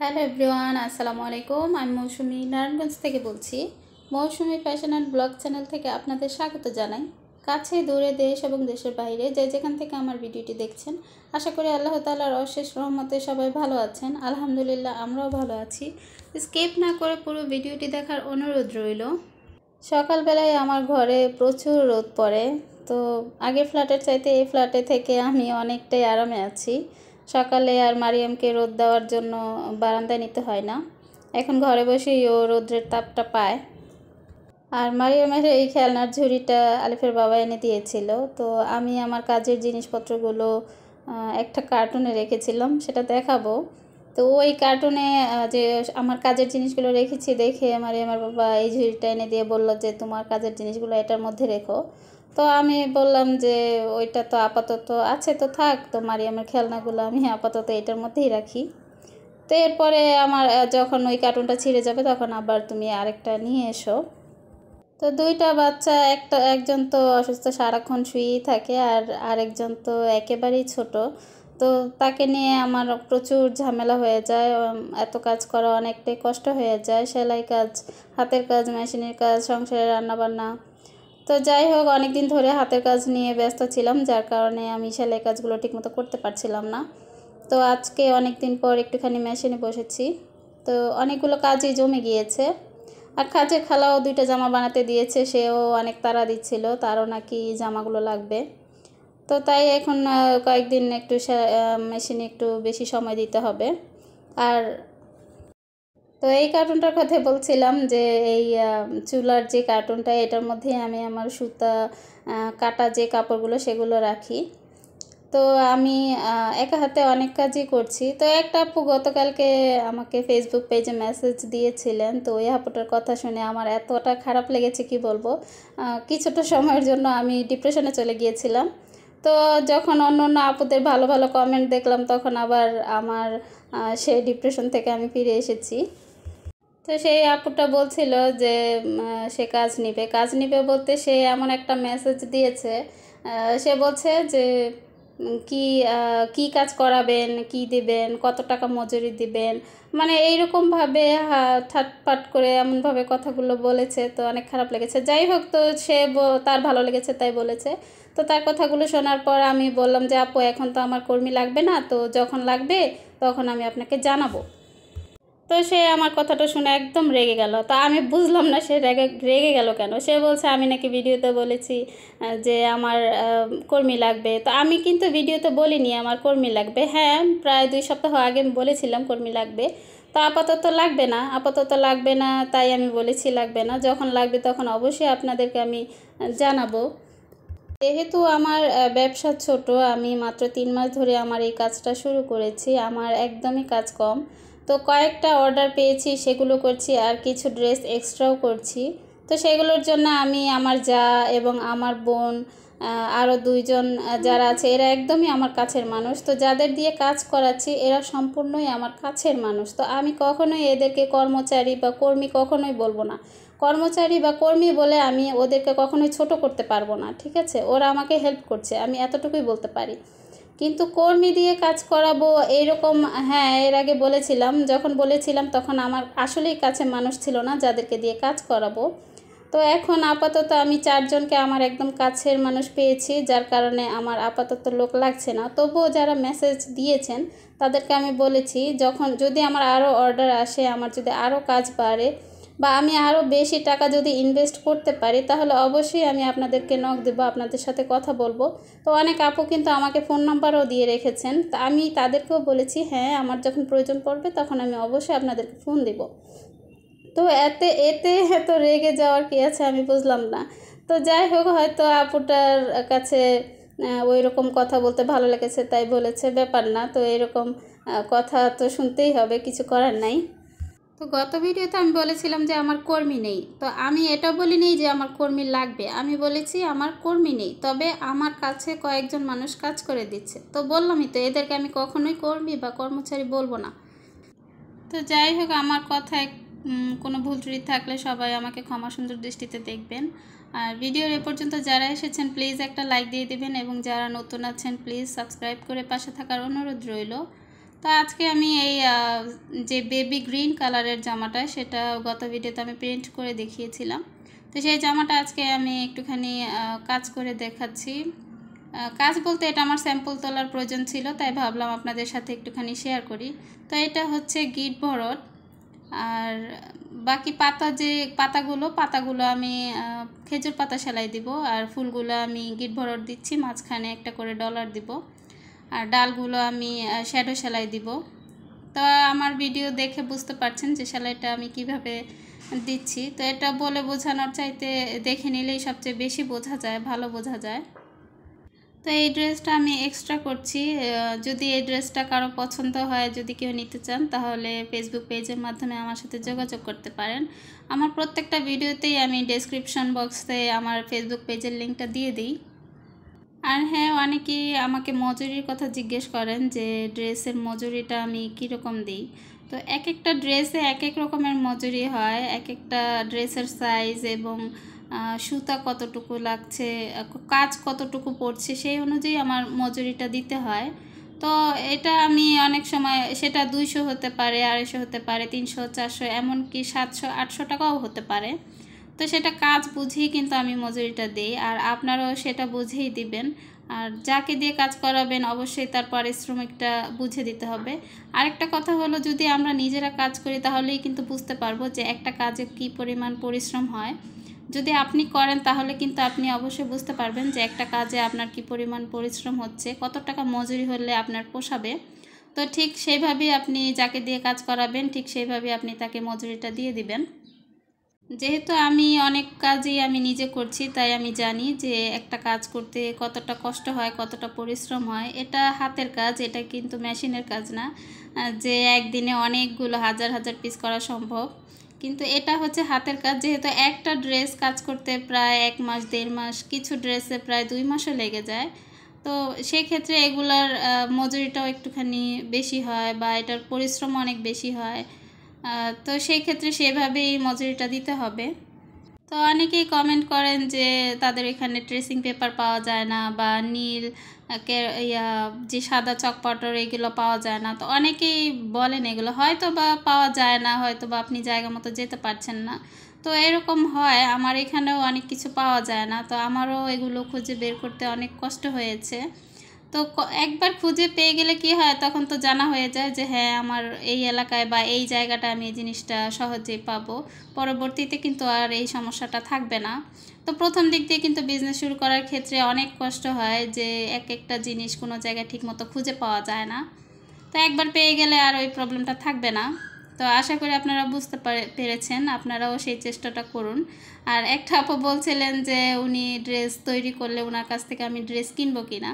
hello everyone আসসালামু আলাইকুম আমি মৌসুমি নারায়ণগঞ্জ থেকে বলছি Mousumi fashion and blog channel থেকে আপনাদের স্বাগত জানাই কাছে দূরে দেশ এবং দেশের বাইরে যে যেখান থেকে আমার ভিডিওটি দেখছেন আশা করি আল্লাহ তালার অশেষ রহমতে সবাই ভালো আছেন আলহামদুলিল্লাহ আমরাও ভালো আছি স্কিপ না করে পুরো ভিডিওটি দেখার অনুরোধ রইল সকালবেলায় আমার ঘরে প্রচুর রোদ পড়ে তো আগের ফ্ল্যাটের চাইতে এই ফ্ল্যাটে থেকে আমি অনেকটাই আরামে আছি সকালে আর মারিয়ামকে রোদ দেওয়ার জন্য বারান্দায় নিতে হয় না এখন ঘরে বসেই ও রোদ্রের তাপটা পায় আর মারিয়ামের এই খেলনার ঝুড়িটা আলিফের বাবা এনে দিয়েছিল তো আমি আমার কাজের জিনিসপত্রগুলো একটা কার্টুনে রেখেছিলাম সেটা দেখাবো তো ওই কার্টুনে যে আমার কাজের জিনিসগুলো রেখেছি দেখে মারিয়ামার বাবা এই ঝুড়িটা এনে দিয়ে বলল যে তোমার কাজের জিনিসগুলো এটার মধ্যে রেখো তো আমি বললাম যে ওইটা তো আপাতত আছে তো থাক তো মারিয়ামের খেলনাগুলো আমি আপাতত এটার মধ্যেই রাখি তো এরপরে আমার যখন ওই কার্টুনটা ছিঁড়ে যাবে তখন আবার তুমি আরেকটা নিয়ে এসো তো দুইটা বাচ্চা একটা একজন তো অসুস্থ সারাক্ষণ শুয়েই থাকে আর আরেকজন তো একেবারেই ছোট তো তাকে নিয়ে আমার প্রচুর ঝামেলা হয়ে যায় এত কাজ করা অনেকটাই কষ্ট হয়ে যায় সেলাই কাজ হাতের কাজ মেশিনের কাজ সংসারের রান্নাবান্না তো যাই হোক অনেক দিন ধরে হাতের কাজ নিয়ে ব্যস্ত ছিলাম যার কারণে আমি সেলাই কাজগুলো ঠিকমতো করতে পারছিলাম না তো আজকে অনেক দিন পর একটুখানি মেশিনে বসেছি তো অনেকগুলো কাজই জমে গিয়েছে আর কাজের খালাও দুইটা জামা বানাতে দিয়েছে সেও অনেক তারা দিচ্ছিল তারও নাকি জামাগুলো লাগবে তো তাই এখন কয়েকদিন একটু মেশিনে একটু বেশি সময় দিতে হবে আর তো এই কার্টুনটার কথা বলছিলাম যে এই চুলার যে কার্টুনটা এটার মধ্যে আমি আমার সুতা কাটা যে কাপড়গুলো সেগুলো রাখি তো আমি একা হাতে অনেক কাজই করছি তো একটা আপু গতকালকে আমাকে ফেসবুক পেজে মেসেজ দিয়েছিলেন তো ওই আপুটার কথা শুনে আমার এতটা খারাপ লেগেছে কি বলবো কিছুটা সময়ের জন্য আমি ডিপ্রেশনে চলে গিয়েছিলাম তো যখন অন্য অন্য আপুদের ভালো ভালো কমেন্ট দেখলাম তখন আবার আমার সেই ডিপ্রেশন থেকে আমি ফিরে এসেছি তো সেই আপুটা বলছিল যে সে কাজ নিবে কাজ নিবে বলতে সে এমন একটা মেসেজ দিয়েছে সে বলছে যে কি কি কাজ করাবেন কি দিবেন কত টাকা মজুরি দিবেন মানে এইরকমভাবে ঠাটপাট করে এমনভাবে কথাগুলো বলেছে তো অনেক খারাপ লেগেছে যাই হোক তো সে তার ভালো লেগেছে তাই বলেছে তো তার কথাগুলো শোনার পর আমি বললাম যে আপু এখন তো আমার কর্মী লাগবে না তো যখন লাগবে তখন আমি আপনাকে জানাবো তো সে আমার কথাটা শুনে একদম রেগে গেল তা আমি বুঝলাম না সে রেগে রেগে গেল কেন সে বলছে আমি নাকি ভিডিওতে বলেছি যে আমার কর্মী লাগবে তো আমি কিন্তু ভিডিওতে বলিনি আমার কর্মী লাগবে হ্যাঁ প্রায় দুই সপ্তাহ আগে বলেছিলাম কর্মী লাগবে তো আপাতত লাগবে না আপাতত লাগবে না তাই আমি বলেছি লাগবে না যখন লাগবে তখন অবশ্যই আপনাদেরকে আমি জানাবো যেহেতু আমার ব্যবসা ছোট আমি মাত্র তিন মাস ধরে আমার এই কাজটা শুরু করেছি আমার একদমই কাজ কম তো কয়েকটা অর্ডার পেয়েছি সেগুলো করছি আর কিছু ড্রেস এক্সট্রাও করছি তো সেগুলোর জন্য আমি আমার যা এবং আমার বোন আরও দুইজন যারা আছে এরা একদমই আমার কাছের মানুষ তো যাদের দিয়ে কাজ করাচ্ছি এরা সম্পূর্ণই আমার কাছের মানুষ তো আমি কখনোই এদেরকে কর্মচারী বা কর্মী কখনোই বলবো না কর্মচারী বা কর্মী বলে আমি ওদেরকে কখনোই ছোট করতে পারবো না ঠিক আছে ওরা আমাকে হেল্প করছে আমি এতটুকুই বলতে পারি কিন্তু কর্মী দিয়ে কাজ করাবো এইরকম হ্যাঁ এর আগে বলেছিলাম যখন বলেছিলাম তখন আমার আসলেই কাছে মানুষ ছিল না যাদেরকে দিয়ে কাজ করাবো তো এখন আপাতত আমি চারজনকে আমার একদম কাছের মানুষ পেয়েছি যার কারণে আমার আপাতত লোক লাগছে না তবুও যারা মেসেজ দিয়েছেন তাদেরকে আমি বলেছি যখন যদি আমার আরও অর্ডার আসে আমার যদি আরও কাজ বাড়ে বা আমি আরও বেশি টাকা যদি ইনভেস্ট করতে পারি তাহলে অবশ্যই আমি আপনাদেরকে নখ দেবো আপনাদের সাথে কথা বলবো তো অনেক আপু কিন্তু আমাকে ফোন নাম্বারও দিয়ে রেখেছেন তা আমি তাদেরকেও বলেছি হ্যাঁ আমার যখন প্রয়োজন পড়বে তখন আমি অবশ্যই আপনাদেরকে ফোন দেবো তো এতে এতে এত রেগে যাওয়ার কী আছে আমি বুঝলাম না তো যাই হোক হয়তো আপুটার কাছে ওই রকম কথা বলতে ভালো লেগেছে তাই বলেছে ব্যাপার না তো এরকম কথা তো শুনতেই হবে কিছু করার নাই তো গত ভিডিওতে আমি বলেছিলাম যে আমার কর্মী নেই তো আমি এটা বলি নেই যে আমার কর্মী লাগবে আমি বলেছি আমার কর্মী নেই তবে আমার কাছে কয়েকজন মানুষ কাজ করে দিচ্ছে তো বললামই তো এদেরকে আমি কখনোই কর্মী বা কর্মচারী বলবো না তো যাই হোক আমার কথায় কোনো ভুল ত্রুটি থাকলে সবাই আমাকে ক্ষমা সুন্দর দৃষ্টিতে দেখবেন আর ভিডিওর এ পর্যন্ত যারা এসেছেন প্লিজ একটা লাইক দিয়ে দিবেন এবং যারা নতুন আছেন প্লিজ সাবস্ক্রাইব করে পাশে থাকার অনুরোধ রইল তো আজকে আমি এই যে বেবি গ্রিন কালারের জামাটা সেটা গত ভিডিওতে আমি প্রিন্ট করে দেখিয়েছিলাম তো সেই জামাটা আজকে আমি একটুখানি কাজ করে দেখাচ্ছি কাজ বলতে এটা আমার স্যাম্পল তোলার প্রয়োজন ছিল তাই ভাবলাম আপনাদের সাথে একটুখানি শেয়ার করি তো এটা হচ্ছে গিট ভরট আর বাকি পাতা যে পাতাগুলো পাতাগুলো আমি খেজুর পাতা সেলাই দিব আর ফুলগুলো আমি গিট ভরট দিচ্ছি মাঝখানে একটা করে ডলার দিব আর ডালগুলো আমি শ্যাডো সেলাই দিব তো আমার ভিডিও দেখে বুঝতে পারছেন যে সেলাইটা আমি কিভাবে দিচ্ছি তো এটা বলে বোঝানোর চাইতে দেখে নিলেই সবচেয়ে বেশি বোঝা যায় ভালো বোঝা যায় তো এই ড্রেসটা আমি এক্সট্রা করছি যদি এই ড্রেসটা কারো পছন্দ হয় যদি কেউ নিতে চান তাহলে ফেসবুক পেজের মাধ্যমে আমার সাথে যোগাযোগ করতে পারেন আমার প্রত্যেকটা ভিডিওতেই আমি ডেসক্রিপশন বক্সে আমার ফেসবুক পেজের লিঙ্কটা দিয়ে দিই আর হ্যাঁ অনেকেই আমাকে মজুরির কথা জিজ্ঞেস করেন যে ড্রেসের মজুরিটা আমি কীরকম দিই তো এক একটা ড্রেসে এক এক রকমের মজুরি হয় এক একটা ড্রেসের সাইজ এবং সুতা কতটুকু লাগছে কাজ কতটুকু পড়ছে সেই অনুযায়ী আমার মজুরিটা দিতে হয় তো এটা আমি অনেক সময় সেটা দুইশো হতে পারে আড়াইশো হতে পারে তিনশো চারশো এমনকি সাতশো আটশো টাকাও হতে পারে তো সেটা কাজ বুঝেই কিন্তু আমি মজুরিটা দিই আর আপনারাও সেটা বুঝেই দিবেন আর যাকে দিয়ে কাজ করাবেন অবশ্যই তার পারিশ্রমিকটা বুঝে দিতে হবে আরেকটা কথা হলো যদি আমরা নিজেরা কাজ করি তাহলেই কিন্তু বুঝতে পারবো যে একটা কাজে কি পরিমাণ পরিশ্রম হয় যদি আপনি করেন তাহলে কিন্তু আপনি অবশ্যই বুঝতে পারবেন যে একটা কাজে আপনার কি পরিমাণ পরিশ্রম হচ্ছে কত টাকা মজুরি হলে আপনার পোষাবে তো ঠিক সেইভাবেই আপনি যাকে দিয়ে কাজ করাবেন ঠিক সেইভাবেই আপনি তাকে মজুরিটা দিয়ে দিবেন যেহেতু আমি অনেক কাজই আমি নিজে করছি তাই আমি জানি যে একটা কাজ করতে কতটা কষ্ট হয় কতটা পরিশ্রম হয় এটা হাতের কাজ এটা কিন্তু মেশিনের কাজ না যে একদিনে অনেকগুলো হাজার হাজার পিস করা সম্ভব কিন্তু এটা হচ্ছে হাতের কাজ যেহেতু একটা ড্রেস কাজ করতে প্রায় এক মাস দেড় মাস কিছু ড্রেসে প্রায় দুই মাসও লেগে যায় তো সেক্ষেত্রে এগুলার মজুরিটাও একটুখানি বেশি হয় বা এটার পরিশ্রম অনেক বেশি হয় তো সেই ক্ষেত্রে সেভাবেই মজুরিটা দিতে হবে তো অনেকেই কমেন্ট করেন যে তাদের এখানে ট্রেসিং পেপার পাওয়া যায় না বা নীল ইয়া যে সাদা চকপটর এগুলো পাওয়া যায় না তো অনেকেই বলেন এগুলো হয়তো বা পাওয়া যায় না হয়তো বা আপনি জায়গা মতো যেতে পারছেন না তো এরকম হয় আমার এখানেও অনেক কিছু পাওয়া যায় না তো আমারও এগুলো খুঁজে বের করতে অনেক কষ্ট হয়েছে তো একবার খুঁজে পেয়ে গেলে কি হয় তখন তো জানা হয়ে যায় যে হ্যাঁ আমার এই এলাকায় বা এই জায়গাটা আমি এই জিনিসটা সহজেই পাবো পরবর্তীতে কিন্তু আর এই সমস্যাটা থাকবে না তো প্রথম দিক দিয়ে কিন্তু বিজনেস শুরু করার ক্ষেত্রে অনেক কষ্ট হয় যে এক একটা জিনিস কোনো জায়গায় ঠিকমতো খুঁজে পাওয়া যায় না তো একবার পেয়ে গেলে আর ওই প্রবলেমটা থাকবে না তো আশা করি আপনারা বুঝতে পেরেছেন আপনারাও সেই চেষ্টাটা করুন আর একটা আপু বলছিলেন যে উনি ড্রেস তৈরি করলে ওনার কাছ থেকে আমি ড্রেস কিনবো কিনা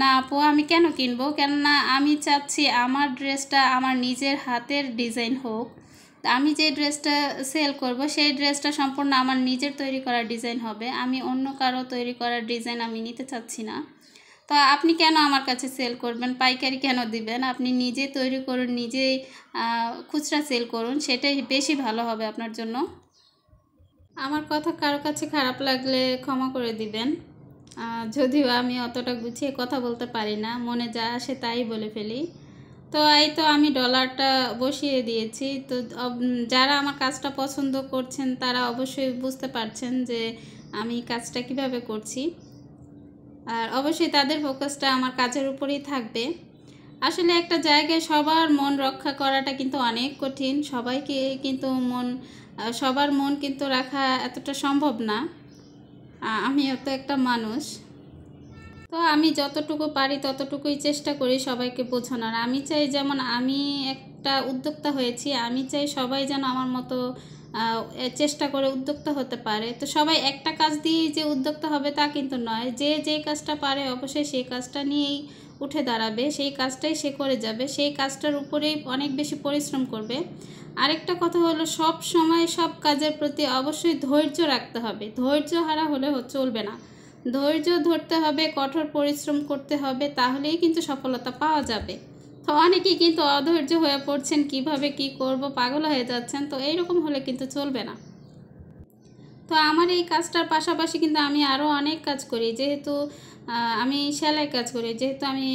না আপু আমি কেন কিনবো কেননা আমি চাচ্ছি আমার ড্রেসটা আমার নিজের হাতের ডিজাইন হোক আমি যে ড্রেসটা সেল করব সেই ড্রেসটা সম্পূর্ণ আমার নিজের তৈরি করা ডিজাইন হবে আমি অন্য কারো তৈরি করা ডিজাইন আমি নিতে চাচ্ছি না তো আপনি কেন আমার কাছে সেল করবেন পাইকারি কেন দিবেন আপনি নিজে তৈরি করুন নিজেই খুচরা সেল করুন সেটাই বেশি ভালো হবে আপনার জন্য আমার কথা কারো কাছে খারাপ লাগলে ক্ষমা করে দিবেন যদিও আমি অতটা গুছিয়ে কথা বলতে পারি না মনে যা আসে তাই বলে ফেলি তো এই তো আমি ডলারটা বসিয়ে দিয়েছি তো যারা আমার কাজটা পছন্দ করছেন তারা অবশ্যই বুঝতে পারছেন যে আমি কাজটা কিভাবে করছি আর অবশ্যই তাদের ফোকাসটা আমার কাজের উপরেই থাকবে আসলে একটা জায়গায় সবার মন রক্ষা করাটা কিন্তু অনেক কঠিন সবাইকে কিন্তু মন সবার মন কিন্তু রাখা এতটা সম্ভব না আমিও তো একটা মানুষ তো আমি যতটুকু পারি ততটুকুই চেষ্টা করি সবাইকে বোঝানোর আমি চাই যেমন আমি একটা উদ্যোক্তা হয়েছি আমি চাই সবাই যেন আমার মতো চেষ্টা করে উদ্যোক্তা হতে পারে তো সবাই একটা কাজ দিয়ে যে উদ্যোক্তা হবে তা কিন্তু নয় যে যে কাজটা পারে অবশ্যই সেই কাজটা নিয়েই উঠে দাঁড়াবে সেই কাজটাই সে করে যাবে সেই কাজটার উপরেই অনেক বেশি পরিশ্রম করবে আরেকটা কথা হলো সব সময় সব কাজের প্রতি অবশ্যই ধৈর্য রাখতে হবে ধৈর্য হারা হলে চলবে না ধৈর্য ধরতে হবে কঠোর পরিশ্রম করতে হবে তাহলেই কিন্তু সফলতা পাওয়া যাবে তো অনেকেই কিন্তু অধৈর্য হয়ে পড়ছেন কিভাবে কি করব পাগল হয়ে যাচ্ছেন তো এইরকম হলে কিন্তু চলবে না তো আমার এই কাজটার পাশাপাশি কিন্তু আমি আরও অনেক কাজ করি যেহেতু আমি সেলাই কাজ করি যেহেতু আমি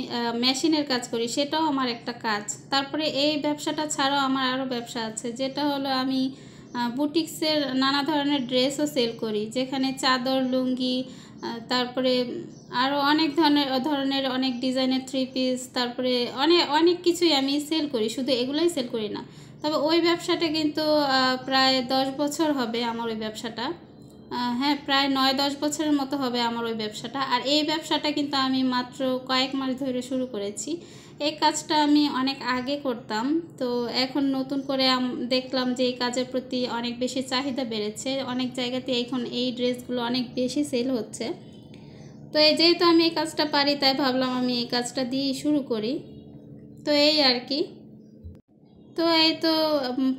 মেশিনের কাজ করি সেটাও আমার একটা কাজ তারপরে এই ব্যবসাটা ছাড়াও আমার আরও ব্যবসা আছে যেটা হলো আমি বুটিক্সের নানা ধরনের ড্রেসও সেল করি যেখানে চাদর লুঙ্গি তারপরে আরও অনেক ধরনের ধরনের অনেক ডিজাইনের থ্রি পিস তারপরে অনেক অনেক কিছুই আমি সেল করি শুধু এগুলোই সেল করি না তবে ওই ব্যবসাটা কিন্তু প্রায় দশ বছর হবে আমার ওই ব্যবসাটা হ্যাঁ প্রায় নয় দশ বছরের মতো হবে আমার ওই ব্যবসাটা আর এই ব্যবসাটা কিন্তু আমি মাত্র কয়েক মাস ধরে শুরু করেছি এই কাজটা আমি অনেক আগে করতাম তো এখন নতুন করে দেখলাম যে এই কাজের প্রতি অনেক বেশি চাহিদা বেড়েছে অনেক জায়গাতে এখন এই ড্রেসগুলো অনেক বেশি সেল হচ্ছে তো এই যেহেতু আমি এই কাজটা পারি তাই ভাবলাম আমি এই কাজটা দিয়ে শুরু করি তো এই আর কি তো এই তো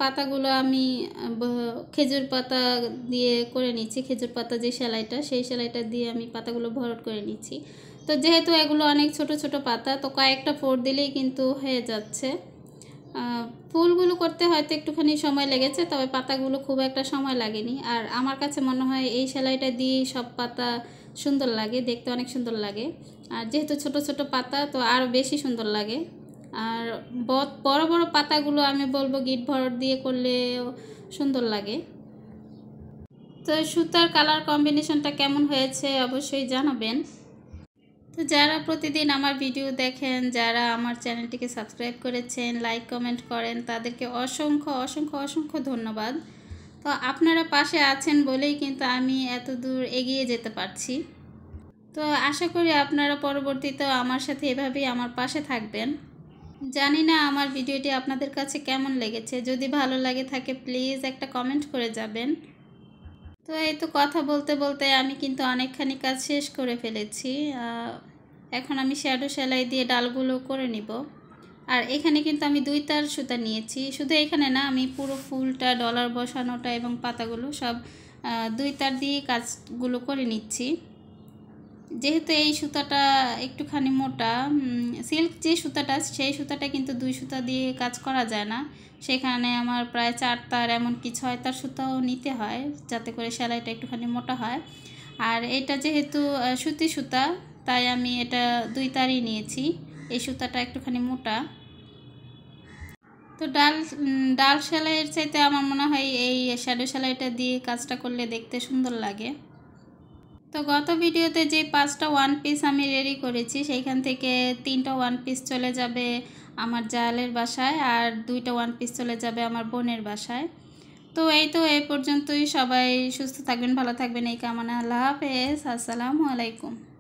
পাতাগুলো আমি খেজুর পাতা দিয়ে করে নিচ্ছি খেজুর পাতা যে সেলাইটা সেই সেলাইটা দিয়ে আমি পাতাগুলো ভরট করে নিচ্ছি তো যেহেতু এগুলো অনেক ছোট ছোট পাতা তো কয়েকটা ফোর দিলেই কিন্তু হয়ে যাচ্ছে ফুলগুলো করতে হয়তো একটুখানি সময় লেগেছে তবে পাতাগুলো খুব একটা সময় লাগেনি আর আমার কাছে মনে হয় এই সেলাইটা দিয়ে সব পাতা সুন্দর লাগে দেখতে অনেক সুন্দর লাগে আর যেহেতু ছোট ছোট পাতা তো আরও বেশি সুন্দর লাগে আর বড় বড় পাতাগুলো আমি বলবো গিট ভরট দিয়ে করলেও সুন্দর লাগে তো সুতার কালার কম্বিনেশনটা কেমন হয়েছে অবশ্যই জানাবেন তো যারা প্রতিদিন আমার ভিডিও দেখেন যারা আমার চ্যানেলটিকে সাবস্ক্রাইব করেছেন লাইক কমেন্ট করেন তাদেরকে অসংখ্য অসংখ্য অসংখ্য ধন্যবাদ তো আপনারা পাশে আছেন বলেই কিন্তু আমি এত দূর এগিয়ে যেতে পারছি তো আশা করি আপনারা পরবর্তীতেও আমার সাথে এভাবেই আমার পাশে থাকবেন জানি না আমার ভিডিওটি আপনাদের কাছে কেমন লেগেছে যদি ভালো লাগে থাকে প্লিজ একটা কমেন্ট করে যাবেন তো এই তো কথা বলতে বলতে আমি কিন্তু অনেকখানি কাজ শেষ করে ফেলেছি এখন আমি শ্যাডো সেলাই দিয়ে ডালগুলো করে নিব আর এখানে কিন্তু আমি দুই তার সুতা নিয়েছি শুধু এখানে না আমি পুরো ফুলটা ডলার বসানোটা এবং পাতাগুলো সব দুই তার দিয়ে কাজগুলো করে নিচ্ছি যেহেতু এই সুতাটা একটুখানি মোটা সিল্ক যে সুতাটা সেই সুতাটা কিন্তু দুই সুতা দিয়ে কাজ করা যায় না সেখানে আমার প্রায় চার তার এমনকি ছয় তার সুতাও নিতে হয় যাতে করে সেলাইটা একটুখানি মোটা হয় আর এটা যেহেতু সুতি সুতা তাই আমি এটা দুই তারই নিয়েছি এই সুতাটা একটুখানি মোটা তো ডাল ডাল সেলাইয়ের চাইতে আমার মনে হয় এই শ্যাডো সেলাইটা দিয়ে কাজটা করলে দেখতে সুন্দর লাগে তো গত ভিডিওতে যে পাঁচটা ওয়ান পিস আমি রেডি করেছি সেইখান থেকে তিনটা ওয়ান পিস চলে যাবে আমার জালের বাসায় আর দুইটা ওয়ান পিস চলে যাবে আমার বোনের বাসায় তো এই তো এ পর্যন্তই সবাই সুস্থ থাকবেন ভালো থাকবেন এই কামনা আল্লাহ হাফেজ আসসালামু আলাইকুম